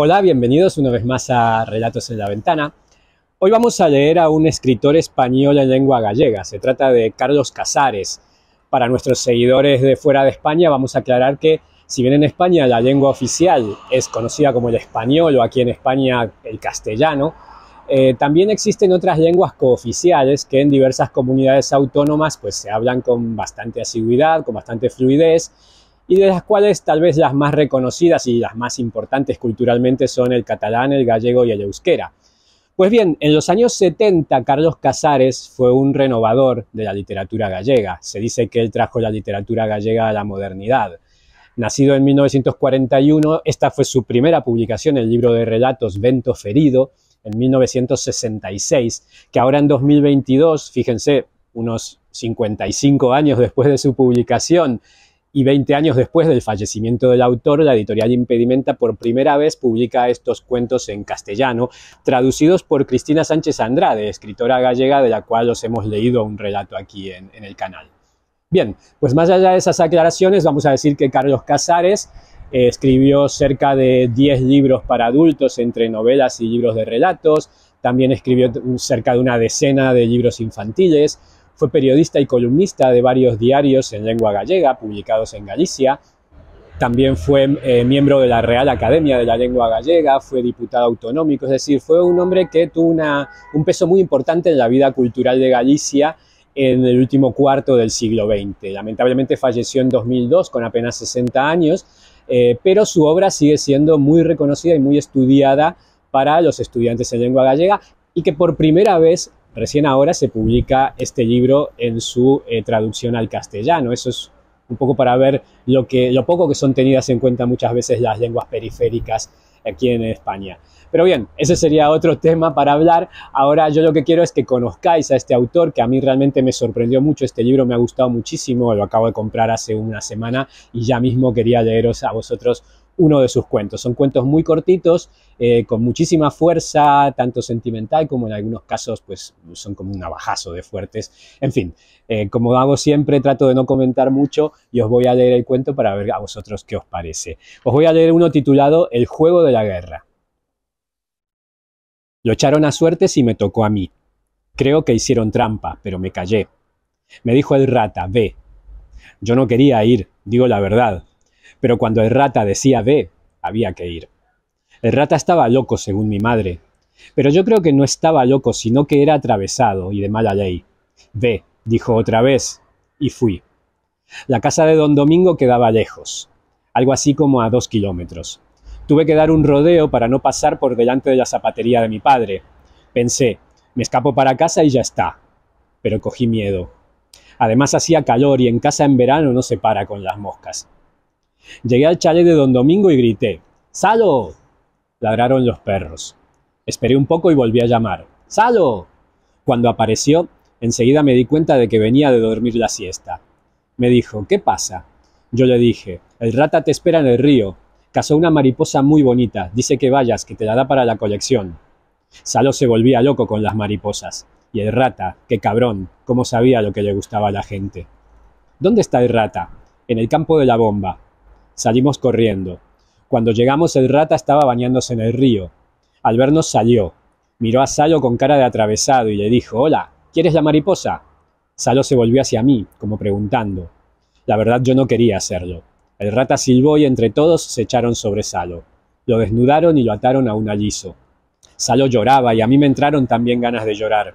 Hola, bienvenidos una vez más a Relatos en la Ventana. Hoy vamos a leer a un escritor español en lengua gallega. Se trata de Carlos Casares. Para nuestros seguidores de fuera de España vamos a aclarar que si bien en España la lengua oficial es conocida como el español o aquí en España el castellano, eh, también existen otras lenguas cooficiales que en diversas comunidades autónomas pues se hablan con bastante asiduidad, con bastante fluidez y de las cuales tal vez las más reconocidas y las más importantes culturalmente son el catalán, el gallego y el euskera. Pues bien, en los años 70 Carlos Casares fue un renovador de la literatura gallega. Se dice que él trajo la literatura gallega a la modernidad. Nacido en 1941, esta fue su primera publicación, el libro de relatos Vento Ferido, en 1966, que ahora en 2022, fíjense, unos 55 años después de su publicación, y 20 años después del fallecimiento del autor, la editorial Impedimenta por primera vez publica estos cuentos en castellano, traducidos por Cristina Sánchez Andrade, escritora gallega de la cual os hemos leído un relato aquí en, el canal. Bien, pues más allá de esas aclaraciones, vamos a decir que Carlos Casares eh, escribió cerca de 10 libros para adultos entre novelas y libros de relatos, también escribió cerca de una decena de libros infantiles, fue periodista y columnista de varios diarios en lengua gallega publicados en Galicia. También fue eh, miembro de la Real Academia de la Lengua Gallega, fue diputado autonómico, es decir, fue un hombre que tuvo un peso muy importante en la vida cultural de Galicia en el último cuarto del siglo XX. Lamentablemente falleció en 2002 con apenas 60 años, eh, pero su obra sigue siendo muy reconocida y muy estudiada para los estudiantes en lengua gallega y que por primera vez Recién ahora se publica este libro en su eh, traducción al castellano. Eso es un poco para ver lo, lo poco que son tenidas en cuenta muchas veces las lenguas periféricas aquí en España. Pero bien, ese sería otro tema para hablar. Ahora yo lo que quiero es que conozcáis a este autor que a mí realmente me sorprendió mucho. Este libro me ha gustado muchísimo, lo acabo de comprar hace una semana y ya mismo quería leeros a vosotros uno de sus cuentos. Son cuentos muy cortitos, eh, con muchísima fuerza, tanto sentimental como en algunos casos, pues son como un navajazo de fuertes. En fin, eh, como hago siempre, trato de no comentar mucho y os voy a leer el cuento para ver a vosotros qué os parece. Os voy a leer uno titulado El juego de la guerra. Lo echaron a suertes y me tocó a mí. Creo que hicieron trampa, pero me callé. Me dijo el rata, ve. Yo no quería ir, digo la verdad, pero cuando el rata decía ve, había que ir. El rata estaba loco, según mi madre. Pero yo creo que no estaba loco, sino que era atravesado y de mala ley. Ve, dijo otra vez, y fui. La casa de don Domingo quedaba lejos, algo así como a dos kilómetros. Tuve que dar un rodeo para no pasar por delante de la zapatería de mi padre. Pensé, me escapo para casa y ya está. Pero cogí miedo. Además hacía calor y en casa en verano no se para con las moscas. Llegué al chalet de don Domingo y grité, ¡Salo! Ladraron los perros. Esperé un poco y volví a llamar, ¡Salo! Cuando apareció, enseguida me di cuenta de que venía de dormir la siesta. Me dijo, ¿qué pasa? Yo le dije, el rata te espera en el río. Cazó una mariposa muy bonita, dice que vayas, que te la da para la colección. Salo se volvía loco con las mariposas. Y el rata, qué cabrón, cómo sabía lo que le gustaba a la gente. ¿Dónde está el rata? En el campo de la bomba, Salimos corriendo. Cuando llegamos el rata estaba bañándose en el río. Al vernos salió. Miró a Salo con cara de atravesado y le dijo, hola, ¿quieres la mariposa? Salo se volvió hacia mí, como preguntando. La verdad yo no quería hacerlo. El rata silbó y entre todos se echaron sobre Salo. Lo desnudaron y lo ataron a un aliso. Salo lloraba y a mí me entraron también ganas de llorar.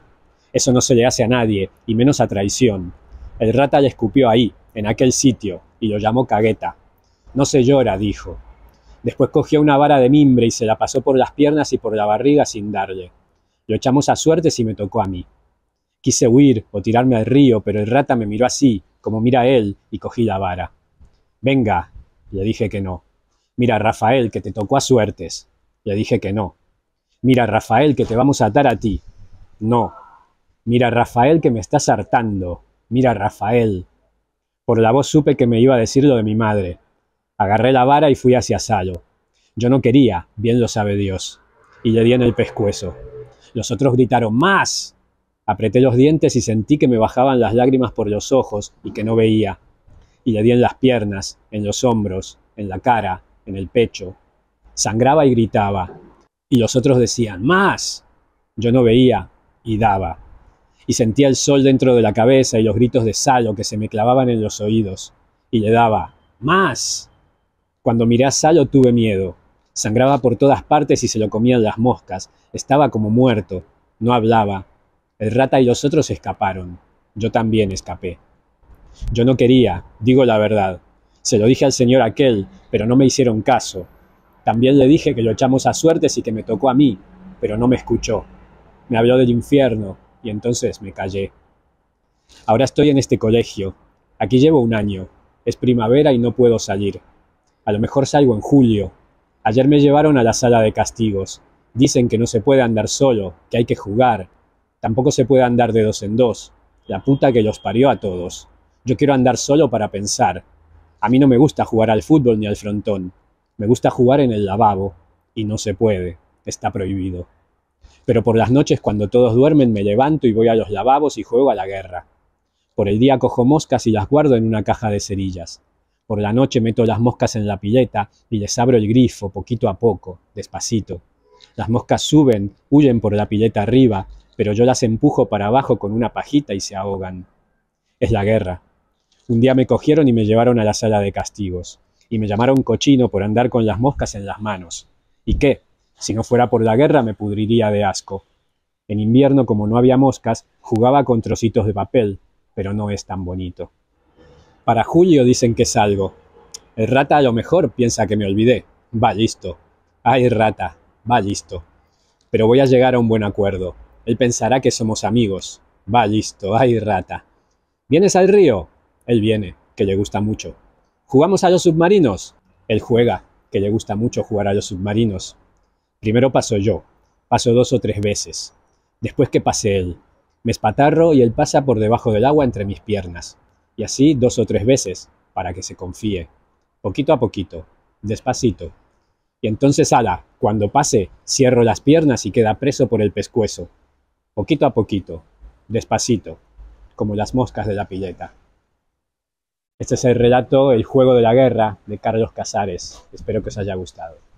Eso no se le hace a nadie, y menos a traición. El rata le escupió ahí, en aquel sitio, y lo llamó cagueta. No se llora, dijo. Después cogió una vara de mimbre y se la pasó por las piernas y por la barriga sin darle. Lo echamos a suertes y me tocó a mí. Quise huir o tirarme al río, pero el rata me miró así, como mira él, y cogí la vara. Venga, le dije que no. Mira, Rafael, que te tocó a suertes. Le dije que no. Mira, Rafael, que te vamos a atar a ti. No. Mira, Rafael, que me estás hartando. Mira, Rafael. Por la voz supe que me iba a decir lo de mi madre. Agarré la vara y fui hacia Salo. Yo no quería, bien lo sabe Dios. Y le di en el pescuezo. Los otros gritaron, ¡Más! Apreté los dientes y sentí que me bajaban las lágrimas por los ojos y que no veía. Y le di en las piernas, en los hombros, en la cara, en el pecho. Sangraba y gritaba. Y los otros decían, ¡Más! Yo no veía y daba. Y sentía el sol dentro de la cabeza y los gritos de Salo que se me clavaban en los oídos. Y le daba, ¡Más! Cuando miré a Salo tuve miedo. Sangraba por todas partes y se lo comían las moscas. Estaba como muerto. No hablaba. El rata y los otros escaparon. Yo también escapé. Yo no quería, digo la verdad. Se lo dije al señor aquel, pero no me hicieron caso. También le dije que lo echamos a suertes y que me tocó a mí, pero no me escuchó. Me habló del infierno y entonces me callé. Ahora estoy en este colegio. Aquí llevo un año. Es primavera y no puedo salir. A lo mejor salgo en julio. Ayer me llevaron a la sala de castigos. Dicen que no se puede andar solo, que hay que jugar. Tampoco se puede andar de dos en dos. La puta que los parió a todos. Yo quiero andar solo para pensar. A mí no me gusta jugar al fútbol ni al frontón. Me gusta jugar en el lavabo. Y no se puede. Está prohibido. Pero por las noches cuando todos duermen me levanto y voy a los lavabos y juego a la guerra. Por el día cojo moscas y las guardo en una caja de cerillas. Por la noche meto las moscas en la pileta y les abro el grifo poquito a poco, despacito. Las moscas suben, huyen por la pileta arriba, pero yo las empujo para abajo con una pajita y se ahogan. Es la guerra. Un día me cogieron y me llevaron a la sala de castigos, y me llamaron cochino por andar con las moscas en las manos. ¿Y qué? Si no fuera por la guerra me pudriría de asco. En invierno, como no había moscas, jugaba con trocitos de papel, pero no es tan bonito. Para julio dicen que salgo. El rata a lo mejor piensa que me olvidé. Va listo. Ay, rata, va listo. Pero voy a llegar a un buen acuerdo. Él pensará que somos amigos. Va listo, ay, rata. ¿Vienes al río? Él viene, que le gusta mucho. ¿Jugamos a los submarinos? Él juega, que le gusta mucho jugar a los submarinos. Primero paso yo, paso dos o tres veces. Después que pase él, me espatarro y él pasa por debajo del agua entre mis piernas y así dos o tres veces para que se confíe, poquito a poquito, despacito. Y entonces, ala, cuando pase, cierro las piernas y queda preso por el pescuezo, poquito a poquito, despacito, como las moscas de la pileta. Este es el relato El juego de la guerra de Carlos Casares. Espero que os haya gustado.